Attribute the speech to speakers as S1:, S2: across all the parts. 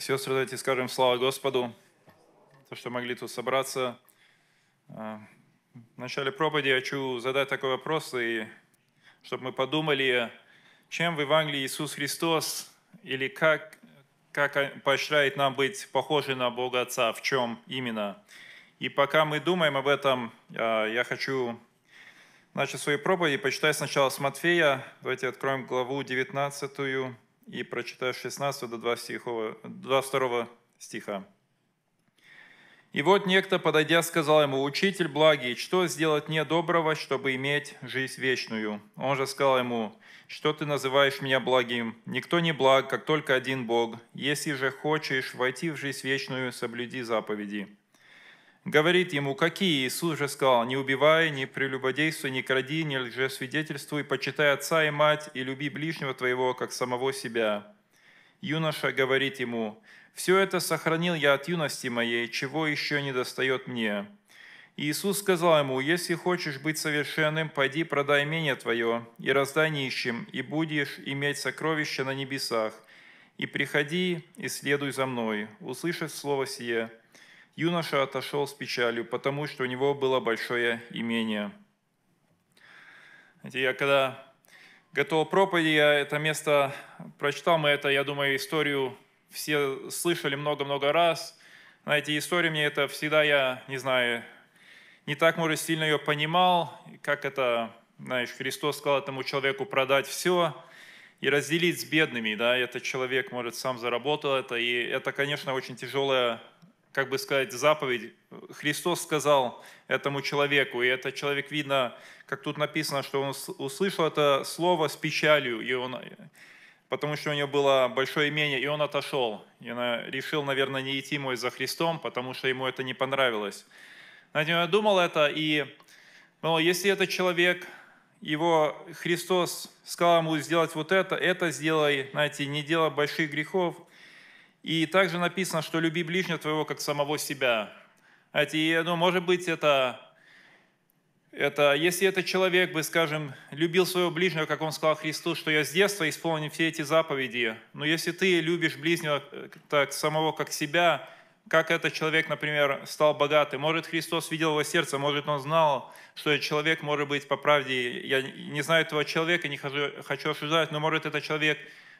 S1: Сестры, давайте скажем слава Господу, то, что могли тут собраться. А, в начале проповеди я хочу задать такой вопрос, и чтобы мы подумали, чем в Евангелии Иисус Христос или как, как поощряет нам быть похожи на Бога Отца, в чем именно. И пока мы думаем об этом, а, я хочу начать свою проповедь и почитать сначала с Матфея. Давайте откроем главу 19 и прочитаю 16 до 2 стиха, 22 стиха. И вот некто, подойдя, сказал ему, «Учитель благий, что сделать мне доброго, чтобы иметь жизнь вечную?» Он же сказал ему, «Что ты называешь меня благим? Никто не благ, как только один Бог. Если же хочешь войти в жизнь вечную, соблюди заповеди» говорит ему, какие Иисус же сказал, не убивай, не прелюбодействуй, не кради, не лжесвидетельствуй, почитай отца и мать, и люби ближнего твоего, как самого себя. Юноша говорит ему, «Все это сохранил я от юности моей, чего еще не достает мне». Иисус сказал ему, «Если хочешь быть совершенным, пойди продай имение твое и раздай нищим, и будешь иметь сокровища на небесах. И приходи и следуй за мной». Услышав слово сие, – юноша отошел с печалью, потому что у него было большое имение. Знаете, я когда готовил проповедь, я это место прочитал, мы это, я думаю, историю все слышали много-много раз. Знаете, история мне это всегда, я не знаю, не так, может, сильно ее понимал, как это, знаешь, Христос сказал этому человеку продать все и разделить с бедными, да, этот человек, может, сам заработал это, и это, конечно, очень тяжелая как бы сказать, заповедь. Христос сказал этому человеку, и этот человек, видно, как тут написано, что он услышал это слово с печалью, и он, потому что у него было большое имение, и он отошел. И он решил, наверное, не идти мой за Христом, потому что ему это не понравилось. Знаете, я думал это, и но если этот человек, его Христос сказал ему сделать вот это, это сделай, знаете, не делай больших грехов, и также написано, что люби ближнего твоего, как самого себя. Знаете, ну, может быть, это, это, если этот человек бы, скажем, любил своего ближнего, как он сказал Христу, что я с детства исполнил все эти заповеди, но если ты любишь ближнего так, самого, как себя, как этот человек, например, стал богатым. Может, Христос видел его сердце, может, он знал, что этот человек, может быть, по правде, я не знаю этого человека, не хочу, хочу осуждать, но, может, этот человек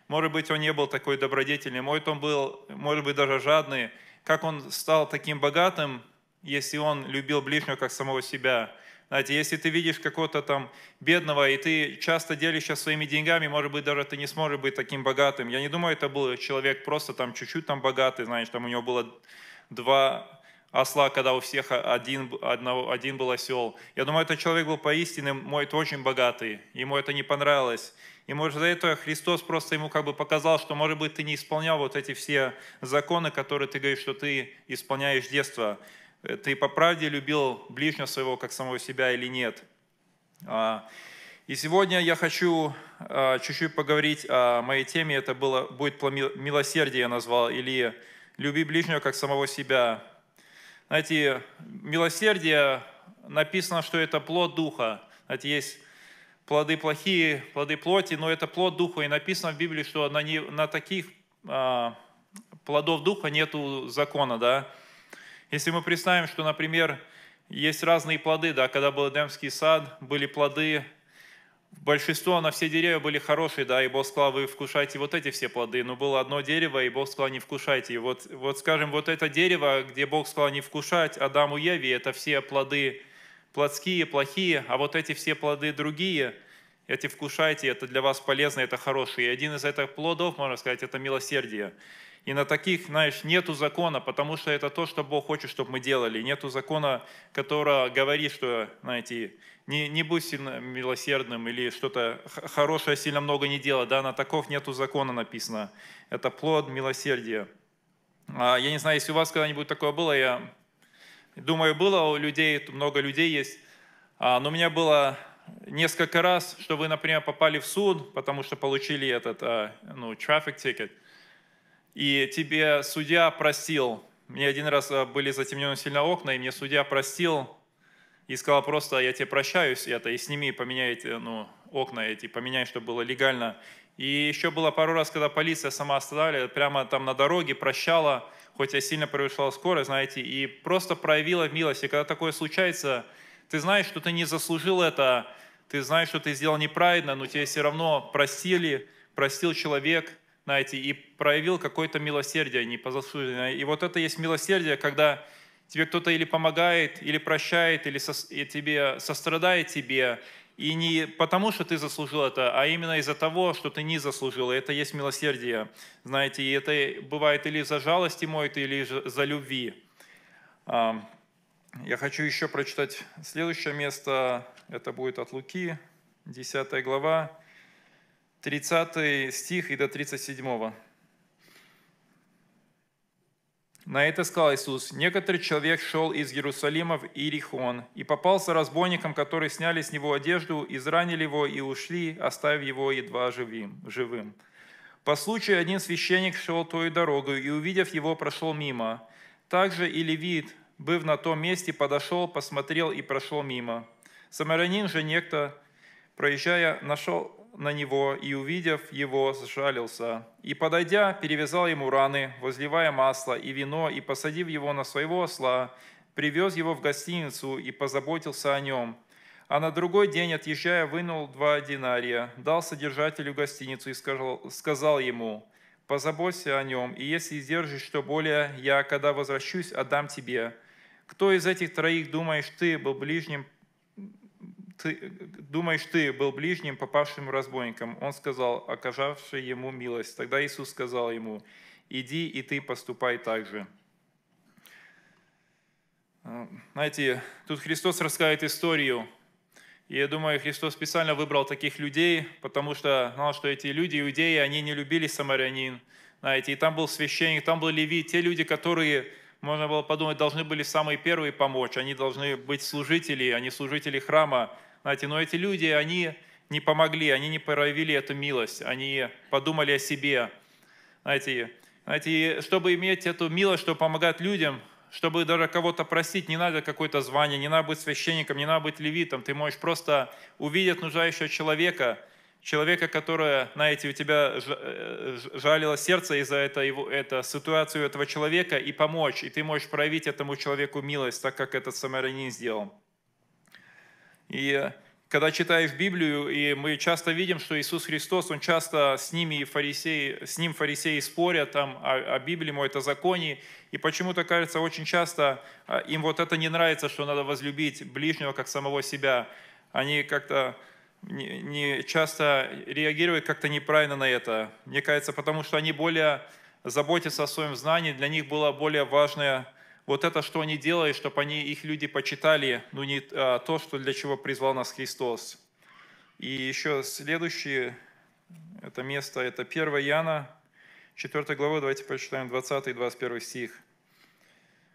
S1: может быть, он не был такой добродетельный, может, он был, может быть, даже жадный. Как он стал таким богатым, если он любил ближнего, как самого себя? Знаете, если ты видишь какого-то там бедного, и ты часто делишься своими деньгами, может быть, даже ты не сможешь быть таким богатым. Я не думаю, это был человек просто там чуть-чуть там богатый, знаешь, там у него было два осла, когда у всех один, одного, один был осел. Я думаю, этот человек был поистине мой, это очень богатый, ему это не понравилось. И может за это Христос просто ему как бы показал, что может быть ты не исполнял вот эти все законы, которые ты говоришь, что ты исполняешь с детства. Э, ты по правде любил ближнего своего, как самого себя или нет. А, и сегодня я хочу а, чуть-чуть поговорить о моей теме. Это было, будет милосердие, я назвал, или люби ближнего, как самого себя. Знаете, милосердие написано, что это плод Духа. Знаете, есть плоды плохие, плоды плоти, но это плод Духа. И написано в Библии, что на, не, на таких а, плодов Духа нету закона, да. Если мы представим, что, например, есть разные плоды, да, когда был Эдемский сад, были плоды, большинство на все деревья были хорошие, да, и Бог сказал, вы вкушайте вот эти все плоды, но было одно дерево, и Бог сказал, не вкушайте. И вот, вот, скажем, вот это дерево, где Бог сказал не вкушать Адаму и Еве, это все плоды, плотские, плохие, а вот эти все плоды другие, эти вкушайте, это для вас полезно, это хорошее. И один из этих плодов, можно сказать, это милосердие. И на таких, знаешь, нету закона, потому что это то, что Бог хочет, чтобы мы делали. Нету закона, который говорит, что, знаете, не, не будь сильно милосердным или что-то хорошее сильно много не делай. Да, на таков нету закона написано. Это плод милосердия. А, я не знаю, если у вас когда-нибудь такое было, я Думаю, было у людей, много людей есть. А, но у меня было несколько раз, что вы, например, попали в суд, потому что получили этот а, ну, traffic ticket, и тебе судья простил. Мне один раз а, были затемнены сильно окна, и мне судья простил и сказал просто, я тебе прощаюсь это, и сними, поменяй эти ну, окна эти, поменяй, чтобы было легально. И еще было пару раз, когда полиция сама остановила, прямо там на дороге прощала, хоть я сильно превышал скорость, знаете, и просто проявила милость. И когда такое случается, ты знаешь, что ты не заслужил это, ты знаешь, что ты сделал неправильно, но тебе все равно простили, простил человек, знаете, и проявил какое-то милосердие а непозаслуженное. И вот это есть милосердие, когда тебе кто-то или помогает, или прощает, или, сос, и тебе сострадает тебе, и не потому, что ты заслужил это, а именно из-за того, что ты не заслужил. И это есть милосердие. Знаете, и это бывает или за жалости моет, или за любви. А, я хочу еще прочитать следующее место. Это будет от Луки, 10 глава, 30 стих и до 37. На это сказал Иисус, «Некоторый человек шел из Иерусалима в Ирихон, и попался разбойникам, которые сняли с него одежду, изранили его и ушли, оставив его едва живым». живым. По случаю один священник шел той дорогой и, увидев его, прошел мимо. Также и левит, быв на том месте, подошел, посмотрел и прошел мимо. Самарянин же некто, проезжая, нашел, на него и, увидев его, сжалился. И, подойдя, перевязал ему раны, возливая масло и вино, и, посадив его на своего осла, привез его в гостиницу и позаботился о нем. А на другой день, отъезжая, вынул два динария, дал содержателю гостиницу и сказал, сказал ему, «Позаботься о нем, и если сдержишь, что более я, когда возвращусь, отдам тебе». Кто из этих троих, думаешь, ты был ближним ты, думаешь, ты был ближним попавшим разбойником? Он сказал, окажавший ему милость. Тогда Иисус сказал ему, иди и ты поступай так же. Э, знаете, тут Христос рассказывает историю. И я думаю, Христос специально выбрал таких людей, потому что знал, что эти люди, иудеи, они не любили самарянин. Знаете, и там был священник, там был левит, те люди, которые можно было подумать, должны были самые первые помочь, они должны быть служители, они а служители храма, знаете, но эти люди, они не помогли, они не проявили эту милость, они подумали о себе. Знаете, знаете чтобы иметь эту милость, чтобы помогать людям, чтобы даже кого-то просить не надо какое-то звание, не надо быть священником, не надо быть левитом. Ты можешь просто увидеть нуждающего человека, человека, которое, знаете, у тебя э, жалило сердце из-за этой, его, это, ситуацию этого человека, и помочь. И ты можешь проявить этому человеку милость, так как этот самарянин сделал. И э, когда читаешь Библию, и мы часто видим, что Иисус Христос, Он часто с ними и фарисеи, с ним фарисеи спорят там о, о Библии, мой это законе, и почему-то кажется, очень часто э, им вот это не нравится, что надо возлюбить ближнего, как самого себя. Они как-то не, не часто реагируют как-то неправильно на это. Мне кажется, потому что они более заботятся о своем знании, для них было более важное вот это, что они делали, чтобы они, их люди почитали, ну не а, то, что для чего призвал нас Христос. И еще следующее, это место, это 1 Иоанна, 4 глава, давайте прочитаем 20 и 21 стих.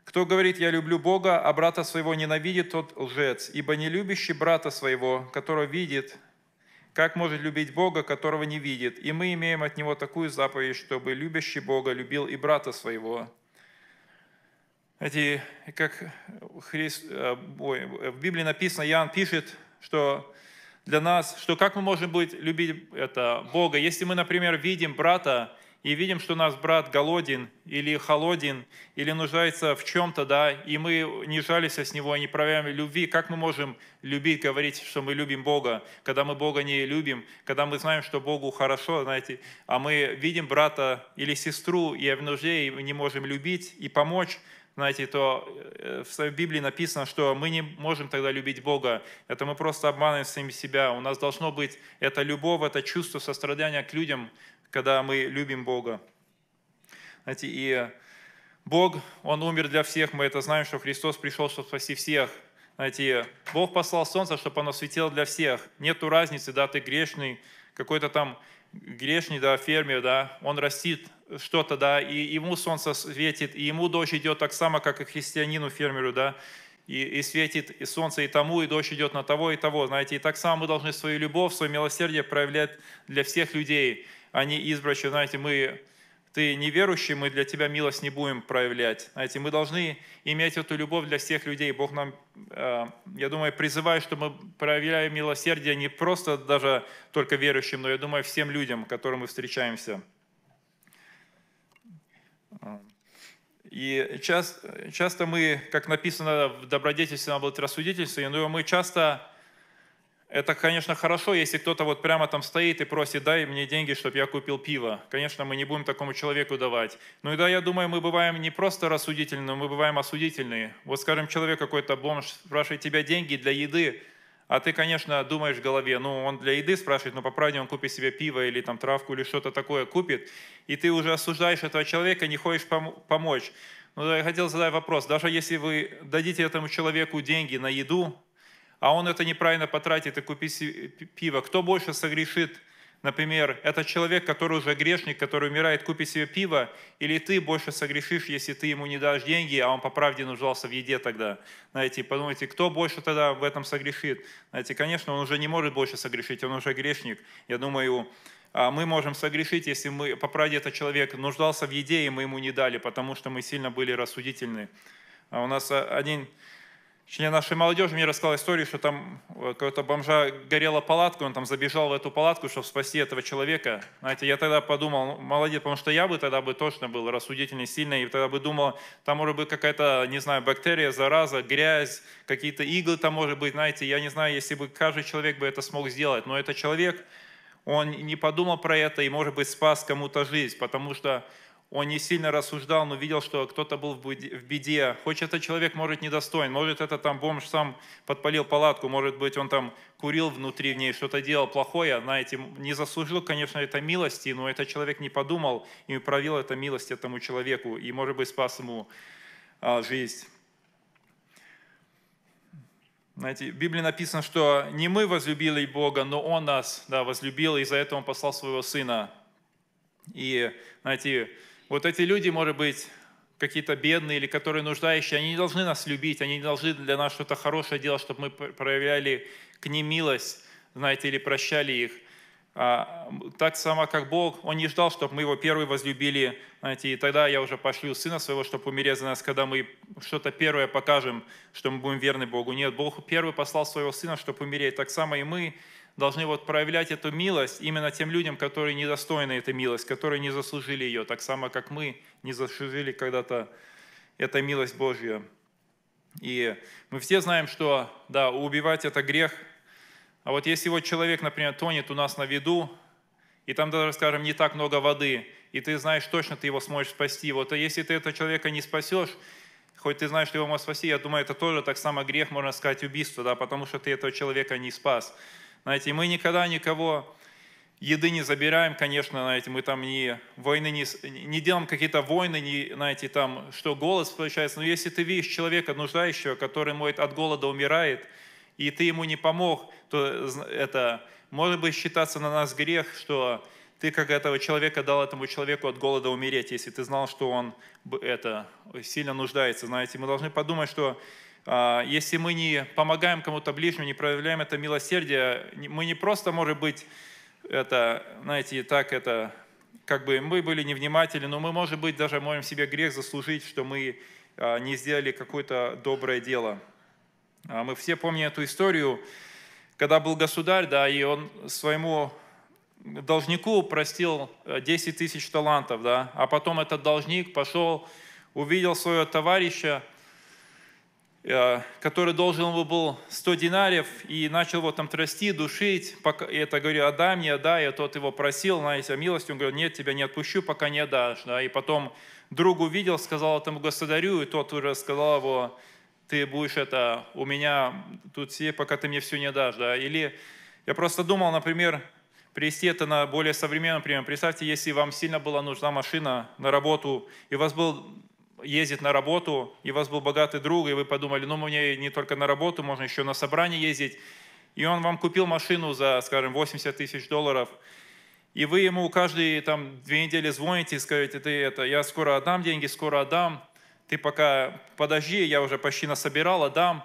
S1: «Кто говорит, я люблю Бога, а брата своего ненавидит, тот лжец, ибо не любящий брата своего, которого видит, как может любить Бога, которого не видит? И мы имеем от Него такую заповедь, чтобы любящий Бога любил и брата своего». Эти, как Христ, э, ой, в Библии написано, Иоанн пишет, что для нас, что как мы можем быть, любить это Бога, если мы, например, видим брата и видим, что наш брат голоден или холоден, или нуждается в чем-то, да, и мы не жалимся с него, не проявляем любви, как мы можем любить, говорить, что мы любим Бога, когда мы Бога не любим, когда мы знаем, что Богу хорошо, знаете, а мы видим брата или сестру, и в нужде, и не можем любить и помочь, знаете, то э, в Библии написано, что мы не можем тогда любить Бога. Это мы просто обманываем сами себя. У нас должно быть это любовь, это чувство сострадания к людям, когда мы любим Бога. Знаете, и Бог, Он умер для всех, мы это знаем, что Христос пришел, чтобы спасти всех. Знаете, Бог послал солнце, чтобы оно светило для всех. Нету разницы, да, ты грешный, какой-то там грешный, да, фермер, да, он растит что-то, да, и ему солнце светит, и ему дождь идет так само, как и христианину, фермеру, да, и, и светит и солнце и тому, и дождь идет на того и того, знаете, и так само мы должны свою любовь, свое милосердие проявлять для всех людей. Они а не избрачи. Знаете, мы, ты неверующий, мы для тебя милость не будем проявлять. Знаете, мы должны иметь эту любовь для всех людей. Бог нам, э, я думаю, призывает, что мы проявляем милосердие не просто даже только верующим, но, я думаю, всем людям, с которыми мы встречаемся. И часто, часто мы, как написано в добродетельственном благотрассудительстве, но мы часто это, конечно, хорошо, если кто-то вот прямо там стоит и просит, дай мне деньги, чтобы я купил пиво. Конечно, мы не будем такому человеку давать. Но ну и да, я думаю, мы бываем не просто рассудительны, но мы бываем осудительные. Вот, скажем, человек какой-то бомж спрашивает тебя деньги для еды, а ты, конечно, думаешь в голове, ну, он для еды спрашивает, но ну, по правде он купит себе пиво или там травку или что-то такое купит, и ты уже осуждаешь этого человека, не хочешь помочь. Ну, я хотел задать вопрос, даже если вы дадите этому человеку деньги на еду, а он это неправильно потратит и купит пиво. Кто больше согрешит? Например, этот человек, который уже грешник, который умирает, купит себе пиво, или ты больше согрешишь, если ты ему не дашь деньги, а он по правде нуждался в еде тогда. Знаете, подумайте, кто больше тогда в этом согрешит? Знаете, конечно, он уже не может больше согрешить, он уже грешник. Я думаю, а, мы можем согрешить, если мы, по правде этот человек нуждался в еде, и мы ему не дали, потому что мы сильно были рассудительны. А у нас а, один член нашей молодежи мне рассказал историю, что там э, какой-то бомжа горела палатка, он там забежал в эту палатку, чтобы спасти этого человека. Знаете, я тогда подумал, ну, молодец, потому что я бы тогда бы точно был рассудительный, сильный, и тогда бы думал, там может быть какая-то, не знаю, бактерия, зараза, грязь, какие-то иглы там может быть, знаете, я не знаю, если бы каждый человек бы это смог сделать, но этот человек, он не подумал про это и, может быть, спас кому-то жизнь, потому что он не сильно рассуждал, но видел, что кто-то был в беде. Хоть этот человек, может, недостоин, может, это там бомж сам подпалил палатку, может быть, он там курил внутри в ней, что-то делал плохое, знаете, не заслужил, конечно, это милости, но этот человек не подумал и провел это милость этому человеку, и, может быть, спас ему а, жизнь. Знаете, в Библии написано, что не мы возлюбили Бога, но Он нас да, возлюбил, и за это Он послал Своего Сына. И, знаете, вот эти люди, может быть, какие-то бедные или которые нуждающие, они не должны нас любить, они не должны для нас что-то хорошее делать, чтобы мы проявляли к ним милость, знаете, или прощали их. А, так само, как Бог, Он не ждал, чтобы мы Его первый возлюбили, знаете, и тогда я уже пошлю Сына Своего, чтобы умереть за нас, когда мы что-то первое покажем, что мы будем верны Богу. Нет, Бог первый послал Своего Сына, чтобы умереть. Так само и мы, должны вот проявлять эту милость именно тем людям, которые недостойны этой милости, которые не заслужили ее, так само, как мы не заслужили когда-то эту милость Божью. И мы все знаем, что, да, убивать – это грех. А вот если вот человек, например, тонет у нас на виду, и там даже, скажем, не так много воды, и ты знаешь точно, ты его сможешь спасти. Вот а если ты этого человека не спасешь, хоть ты знаешь, что его можешь спасти, я думаю, это тоже так само грех, можно сказать, убийство, да, потому что ты этого человека не спас. Знаете, мы никогда никого еды не забираем, конечно, знаете, мы там не войны не, не делаем какие-то войны, не, знаете, там, что голос получается. Но если ты видишь человека нуждающего, который, может, от голода умирает, и ты ему не помог, то это может быть считаться на нас грех, что ты как этого человека дал этому человеку от голода умереть, если ты знал, что он это сильно нуждается. Знаете, мы должны подумать, что а, если мы не помогаем кому-то ближнему, не проявляем это милосердие, мы не просто, может быть, это, знаете, так это, как бы мы были невнимательны, но мы, может быть, даже можем себе грех заслужить, что мы а, не сделали какое-то доброе дело. А, мы все помним эту историю, когда был государь, да, и он своему должнику простил 10 э, тысяч талантов, да, а потом этот должник пошел, увидел своего товарища, Э, который должен был 100 динариев, и начал его там трасти, душить. Пока, и это, говорю, отдай мне, отдай. И тот его просил, знаете, милость. Он говорил, нет, тебя не отпущу, пока не дашь, Да? И потом друг увидел, сказал этому государю, и тот уже сказал его, ты будешь это у меня тут все, пока ты мне все не дашь. Да? Или я просто думал, например, привести это на более современный пример. Представьте, если вам сильно была нужна машина на работу, и у вас был ездит на работу, и у вас был богатый друг, и вы подумали, ну мне не только на работу, можно еще на собрание ездить, и он вам купил машину за, скажем, 80 тысяч долларов, и вы ему каждые там две недели звоните и скажете, ты это, я скоро отдам деньги, скоро отдам, ты пока подожди, я уже почти насобирал, отдам,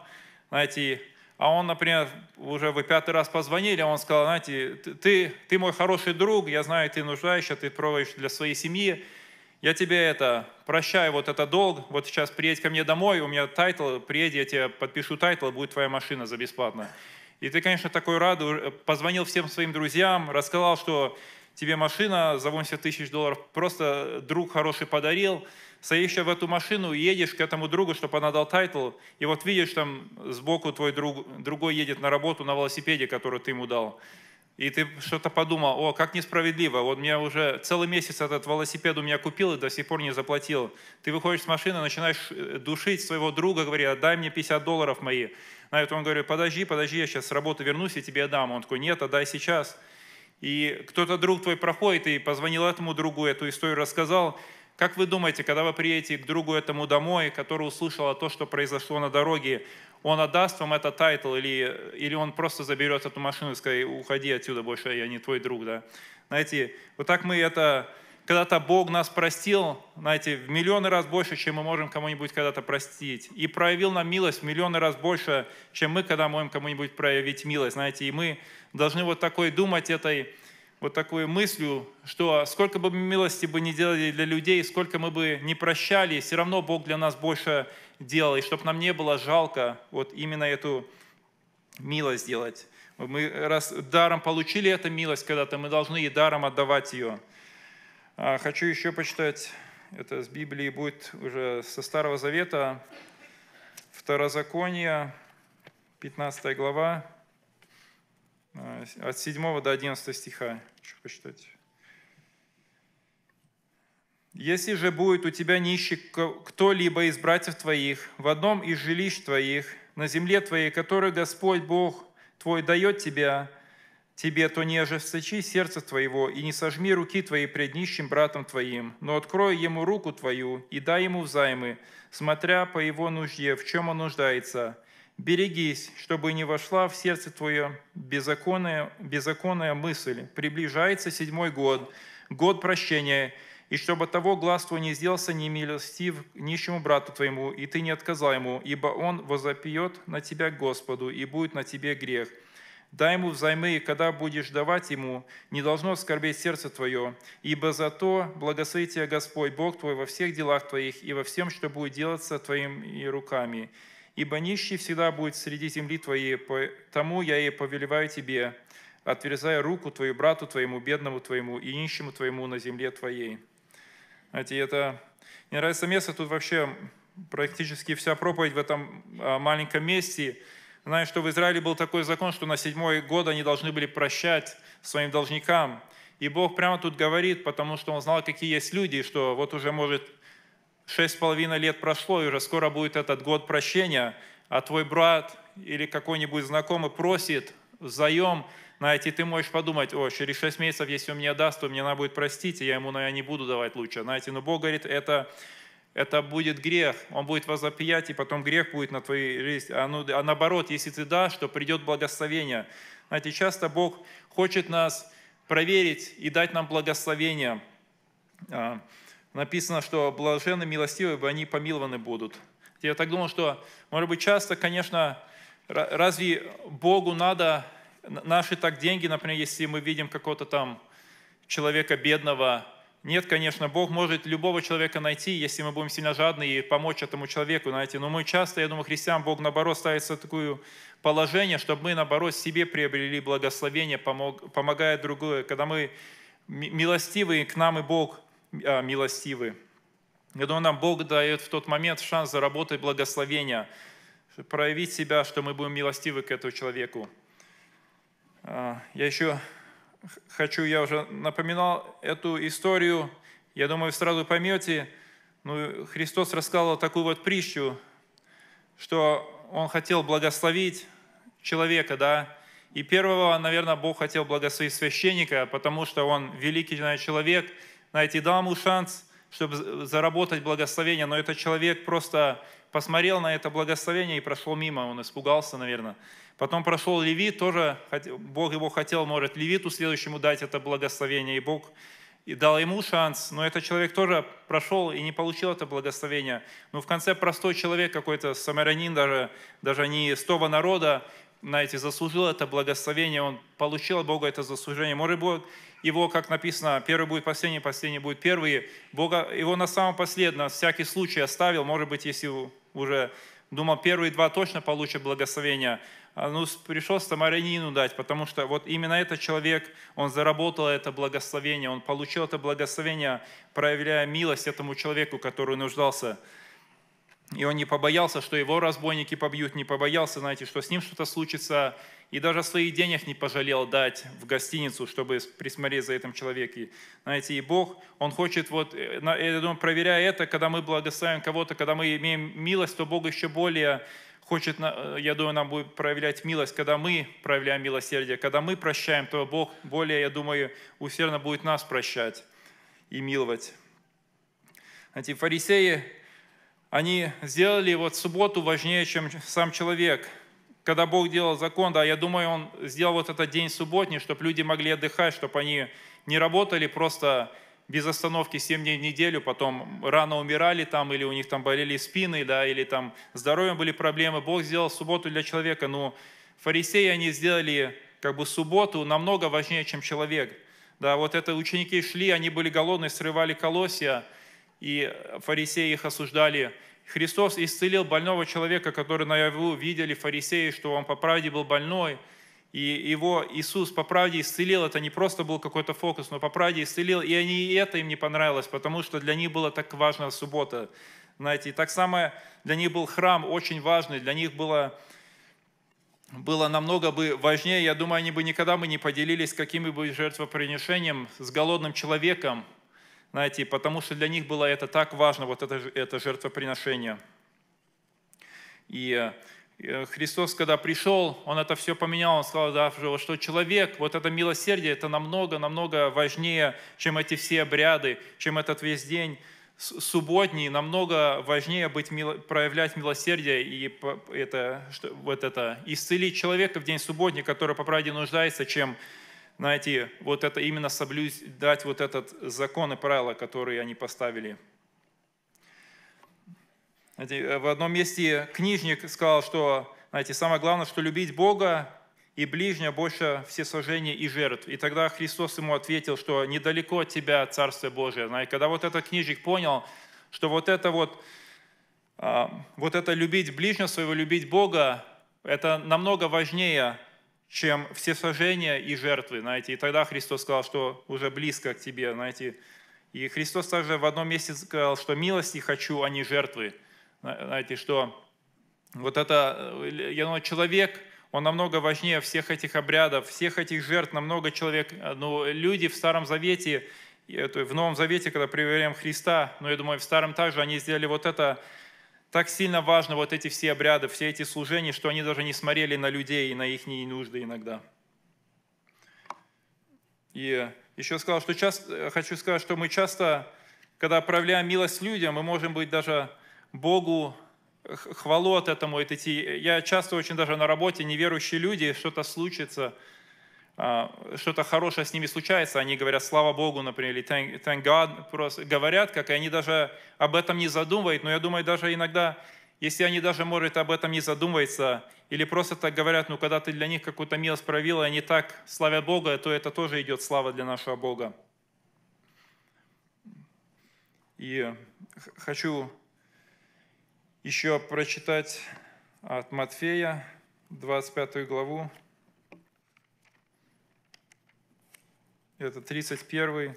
S1: знаете, а он, например, уже вы пятый раз позвонили, а он сказал, знаете, ты, ты мой хороший друг, я знаю, ты нуждаешься, ты проводишь для своей семьи, я тебе это, прощаю вот это долг, вот сейчас приедь ко мне домой, у меня тайтл, приедь, я тебе подпишу тайтл, будет твоя машина за бесплатно. И ты, конечно, такой рад, э, позвонил всем своим друзьям, рассказал, что тебе машина за 80 тысяч долларов, просто э, друг хороший подарил, садишься в эту машину, едешь к этому другу, чтобы он дал тайтл, и вот видишь, там сбоку твой друг, другой едет на работу на велосипеде, который ты ему дал и ты что-то подумал, о, как несправедливо, вот меня уже целый месяц этот велосипед у меня купил и до сих пор не заплатил. Ты выходишь с машины, начинаешь э, душить своего друга, говоря: отдай мне 50 долларов мои. На это он говорит, подожди, подожди, я сейчас с работы вернусь и тебе отдам. Он такой, нет, отдай сейчас. И кто-то друг твой проходит и позвонил этому другу, эту историю рассказал. Как вы думаете, когда вы приедете к другу этому домой, который услышал о том, что произошло на дороге, он отдаст вам этот тайтл, или, или он просто заберет эту машину и скажет, уходи отсюда больше, я не твой друг, да. Знаете, вот так мы это, когда-то Бог нас простил, знаете, в миллионы раз больше, чем мы можем кому-нибудь когда-то простить. И проявил нам милость в миллионы раз больше, чем мы когда можем кому-нибудь проявить милость, знаете. И мы должны вот такой думать этой, вот такой мыслью, что сколько бы милости бы не делали для людей, сколько мы бы не прощали, все равно Бог для нас больше делал, и чтобы нам не было жалко вот именно эту милость делать. Мы раз даром получили эту милость когда-то, мы должны и даром отдавать ее. А, хочу еще почитать, это с Библии будет уже со Старого Завета, Второзаконие, 15 глава, а, от 7 до 11 стиха. Хочу почитать. Если же будет у тебя нищий кто-либо из братьев твоих в одном из жилищ твоих, на земле твоей, которую Господь Бог твой дает тебе, тебе, то не ожесточи сердце твоего и не сожми руки твои пред нищим братом твоим, но открой ему руку твою и дай ему взаймы, смотря по его нужде, в чем он нуждается. Берегись, чтобы не вошла в сердце твое беззаконная, беззаконная мысль. Приближается седьмой год, год прощения, и чтобы того глаз твой не сделался немилостив нищему брату твоему, и ты не отказал ему, ибо он возопьет на тебя Господу, и будет на тебе грех. Дай ему взаймы, и когда будешь давать ему, не должно скорбеть сердце твое, ибо зато благослови тебя Господь, Бог твой, во всех делах твоих и во всем, что будет делаться твоими руками. Ибо нищий всегда будет среди земли твоей, Тому я и повелеваю тебе, отверзая руку твою брату твоему, бедному твоему и нищему твоему на земле твоей». Знаете, это... Мне нравится место, тут вообще практически вся проповедь в этом а, маленьком месте. Знаю, что в Израиле был такой закон, что на седьмой год они должны были прощать своим должникам. И Бог прямо тут говорит, потому что Он знал, какие есть люди, что вот уже, может, шесть с половиной лет прошло, и уже скоро будет этот год прощения, а твой брат или какой-нибудь знакомый просит заем, знаете, ты можешь подумать, о, через 6 месяцев, если он мне даст, то мне надо будет простить, и я ему, наверное, не буду давать лучше. Знаете, но Бог говорит, это, это будет грех, он будет возопиять, и потом грех будет на твоей жизни. А, ну, а наоборот, если ты дашь, то придет благословение. Знаете, часто Бог хочет нас проверить и дать нам благословение. А, написано, что блаженны милостивые, они помилованы будут. Я так думал, что, может быть, часто, конечно, разве Богу надо Наши так деньги, например, если мы видим какого-то там человека бедного, нет, конечно, Бог может любого человека найти, если мы будем сильно жадны и помочь этому человеку найти. Но мы часто, я думаю, христиан, Бог наоборот ставит в такое положение, чтобы мы наоборот себе приобрели благословение, помогая другое. Когда мы милостивы, к нам и Бог а, милостивы. Я думаю, нам Бог дает в тот момент шанс заработать благословение, проявить себя, что мы будем милостивы к этому человеку. А, я еще хочу, я уже напоминал эту историю, я думаю, вы сразу поймете, ну, Христос рассказал такую вот притчу, что Он хотел благословить человека, да, и первого, наверное, Бог хотел благословить священника, потому что он великий наверное, человек, знаете, дал ему шанс, чтобы заработать благословение, но этот человек просто посмотрел на это благословение и прошел мимо, он испугался, наверное. Потом прошел Левит, тоже Бог его хотел, может, Левиту следующему дать это благословение, и Бог и дал ему шанс, но этот человек тоже прошел и не получил это благословение. Но в конце простой человек какой-то, самарянин даже, даже не из того народа, знаете, заслужил это благословение, он получил от Бога это заслужение. Может, Бог его, как написано, первый будет последний, последний будет первый. Бога его на самом последно, всякий случай оставил. Может быть, если уже думал, первые два точно получат благословение, а, ну, пришел самарянину дать, потому что вот именно этот человек, он заработал это благословение, он получил это благословение, проявляя милость этому человеку, который нуждался. И он не побоялся, что его разбойники побьют, не побоялся, знаете, что с ним что-то случится, и даже своих денег не пожалел дать в гостиницу, чтобы присмотреть за этим человеком. Знаете, и Бог, Он хочет, вот, э, э, я думаю, проверяя это, когда мы благословим кого-то, когда мы имеем милость, то Бог еще более хочет, э, я думаю, нам будет проявлять милость, когда мы проявляем милосердие. Когда мы прощаем, то Бог более, я думаю, усердно будет нас прощать и миловать. Эти фарисеи, они сделали вот субботу важнее, чем сам человек. Когда Бог делал закон, да, я думаю, Он сделал вот этот день субботний, чтобы люди могли отдыхать, чтобы они не работали просто без остановки 7 дней в неделю, потом рано умирали там, или у них там болели спины, да, или там здоровьем были проблемы. Бог сделал субботу для человека, но ну, фарисеи, они сделали как бы субботу намного важнее, чем человек. Да, вот это ученики шли, они были голодны, срывали колосья, и фарисеи их осуждали. Христос исцелил больного человека, который наяву видели фарисеи, что он по правде был больной – и его Иисус по правде исцелил, это не просто был какой-то фокус, но по правде исцелил, и они и это им не понравилось, потому что для них было так важно суббота. Знаете, и так самое для них был храм очень важный, для них было, было намного бы важнее, я думаю, они бы никогда бы не поделились каким бы жертвоприношением с голодным человеком, знаете, потому что для них было это так важно, вот это, это жертвоприношение. И Э, Христос, когда пришел, Он это все поменял, Он сказал, да, что человек, вот это милосердие, это намного-намного важнее, чем эти все обряды, чем этот весь день субботний, намного важнее быть, проявлять милосердие и это, вот это, исцелить человека в день субботний, который по правде нуждается, чем, знаете, вот это именно дать вот этот закон и правила, которые они поставили знаете, э, в одном месте книжник сказал, что знаете, самое главное, что любить Бога и ближнего больше все сожжения и жертв. И тогда Христос ему ответил, что недалеко от тебя царствие Божие. Знаете, когда вот этот книжник понял, что вот это вот, а, вот это любить ближнего своего, любить Бога, это намного важнее, чем все сожжения и жертвы, знаете. И тогда Христос сказал, что уже близко к тебе, знаете. И Христос также в одном месте сказал, что милости хочу, а не жертвы знаете, что вот это, ну, человек, он намного важнее всех этих обрядов, всех этих жертв, намного человек, э, ну, люди в Старом Завете, э, в Новом Завете, когда проверяем Христа, но ну, я думаю, в Старом также они сделали вот это, так сильно важно вот эти все обряды, все эти служения, что они даже не смотрели на людей и на их нужды иногда. И еще сказал, что часто, хочу сказать, что мы часто, когда отправляем милость людям, мы можем быть даже Богу хвалу от этому. Эти, я часто очень даже на работе неверующие люди, что-то случится, а, что-то хорошее с ними случается, они говорят «Слава Богу», например, или «Thank, thank God», просто говорят, как и они даже об этом не задумывают, но я думаю, даже иногда, если они даже, может, об этом не задумываются, или просто так говорят, ну, когда ты для них какую-то милость провела, и они так славят Бога, то это тоже идет слава для нашего Бога. И хочу еще прочитать от Матфея 25 главу. Это 31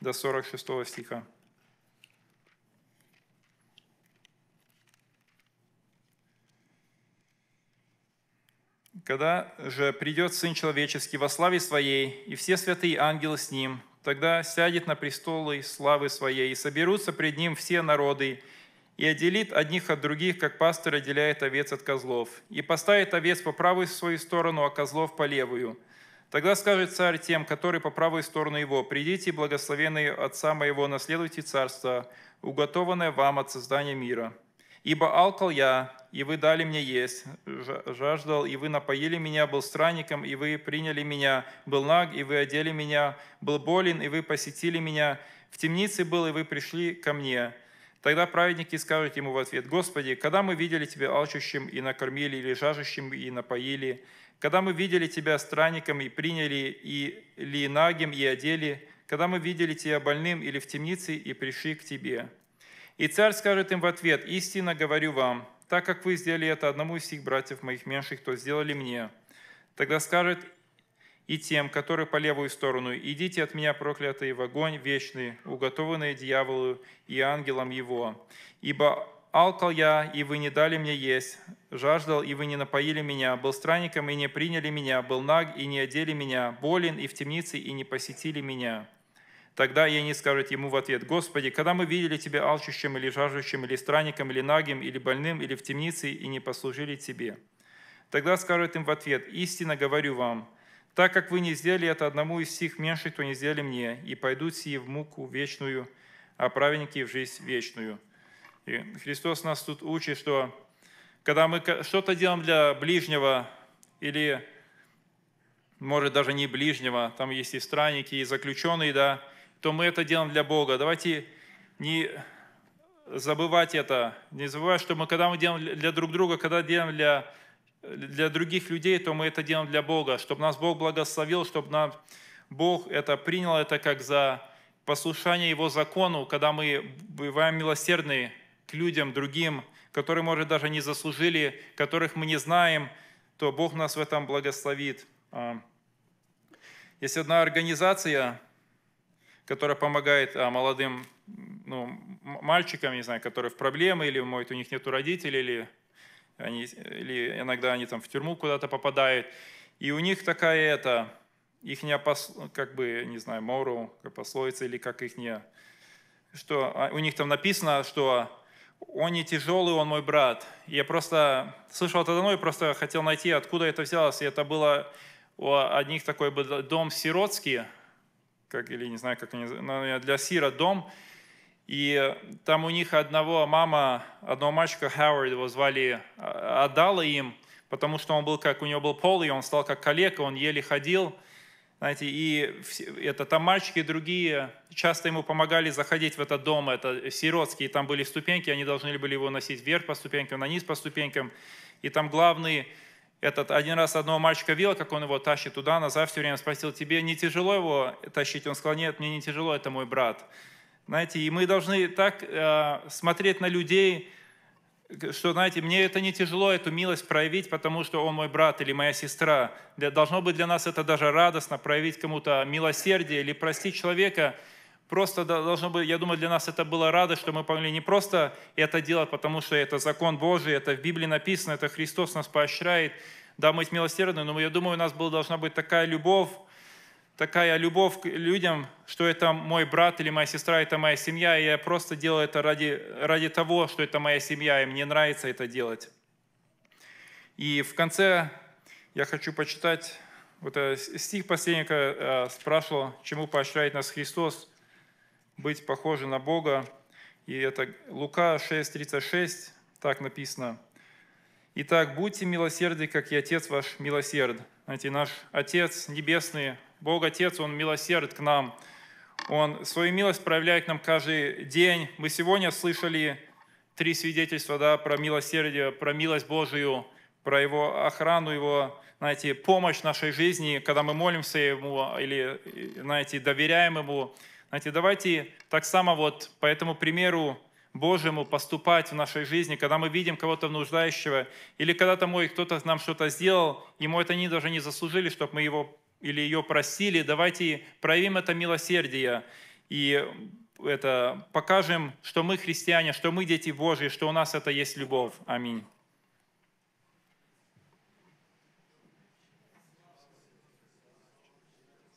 S1: до 46 стиха. Когда же придет Сын Человеческий во славе Своей, и все святые ангелы с Ним, тогда сядет на престолы славы Своей, и соберутся пред Ним все народы, и отделит одних от других, как пастор отделяет овец от козлов, и поставит овец по правую свою сторону, а козлов по левую. Тогда скажет царь тем, которые по правую сторону его, «Придите, благословенные отца моего, наследуйте царство, уготованное вам от создания мира. Ибо алкал я, и вы дали мне есть, жаждал, и вы напоили меня, был странником, и вы приняли меня, был наг, и вы одели меня, был болен, и вы посетили меня, в темнице был, и вы пришли ко мне». Тогда праведники скажут ему в ответ, «Господи, когда мы видели Тебя алчущим и накормили, или жаждущим и напоили, когда мы видели Тебя странником и приняли, и ли нагим и одели, когда мы видели Тебя больным или в темнице и пришли к Тебе». И царь скажет им в ответ, «Истинно говорю вам, так как вы сделали это одному из всех братьев моих меньших, то сделали мне». Тогда скажет и тем, которые по левую сторону, идите от меня, проклятые, в огонь вечный, уготованные дьяволу и ангелам его. Ибо алкал я, и вы не дали мне есть, жаждал, и вы не напоили меня, был странником, и не приняли меня, был наг, и не одели меня, болен, и в темнице, и не посетили меня». Тогда и они скажут ему в ответ, «Господи, когда мы видели Тебя алчущим или жаждущим, или странником, или нагим, или больным, или в темнице, и не послужили Тебе?» Тогда скажет им в ответ, «Истинно говорю вам, так как вы не сделали это одному из всех меньших, то не сделали мне, и пойдут сие в муку вечную, а праведники в жизнь вечную». И Христос нас тут учит, что когда мы что-то делаем для ближнего или, может, даже не ближнего, там есть и странники, и заключенные, да, то мы это делаем для Бога. Давайте не забывать это, не забывать, что мы, когда мы делаем для друг друга, когда делаем для для других людей, то мы это делаем для Бога, чтобы нас Бог благословил, чтобы нам Бог это принял это как за послушание Его закону, когда мы бываем милосердны к людям, другим, которые, может, даже не заслужили, которых мы не знаем, то Бог нас в этом благословит. А, есть одна организация, которая помогает а, молодым ну, мальчикам, не знаю, которые в проблемы, или, может, у них нет родителей, или они, или иногда они там в тюрьму куда-то попадают, и у них такая это, их не как бы, не знаю, мору, как пословица или как их не, что а, у них там написано, что он не тяжелый, он мой брат. Я просто слышал это давно и просто хотел найти, откуда это взялось. И это было у одних такой дом сиротский, как, или не знаю, как они, для сира дом, и там у них одного мама, одного мальчика Хауард его звали, а, отдала им, потому что он был как, у него был пол, и он стал как калека, он еле ходил. Знаете, и это там мальчики и другие часто ему помогали заходить в этот дом, это сиротские, там были ступеньки, они должны были его носить вверх по ступенькам, на низ по ступенькам. И там главный этот один раз одного мальчика видел, как он его тащит туда, назад, все время спросил, тебе не тяжело его тащить? Он сказал, нет, мне не тяжело, это мой брат. Знаете, и мы должны так э, смотреть на людей, что, знаете, мне это не тяжело, эту милость проявить, потому что он мой брат или моя сестра. Для, должно быть для нас это даже радостно, проявить кому-то милосердие или простить человека. Просто должно быть, я думаю, для нас это было радость, что мы помогли не просто это делать, потому что это закон Божий, это в Библии написано, это Христос нас поощряет, да, быть милосердны, но я думаю, у нас была, должна быть такая любовь, такая любовь к людям, что это мой брат или моя сестра, это моя семья, и я просто делаю это ради, ради того, что это моя семья, и мне нравится это делать. И в конце я хочу почитать вот э, стих последника э, спрашивал, чему поощряет нас Христос быть похожим на Бога. И это Лука 6:36 так написано. Итак, будьте милосерды, как и Отец ваш милосерд. Знаете, наш Отец Небесный, Бог Отец, Он милосерд к нам. Он свою милость проявляет к нам каждый день. Мы сегодня слышали три свидетельства да, про милосердие, про милость Божию, про Его охрану, Его знаете, помощь в нашей жизни, когда мы молимся Ему или, знаете, доверяем Ему. Знаете, давайте так само вот по этому примеру Божьему поступать в нашей жизни, когда мы видим кого-то нуждающего, или когда-то мой кто-то нам что-то сделал, ему это они даже не заслужили, чтобы мы его или ее просили, давайте проявим это милосердие и это покажем, что мы христиане, что мы дети Божьи, что у нас это есть любовь. Аминь.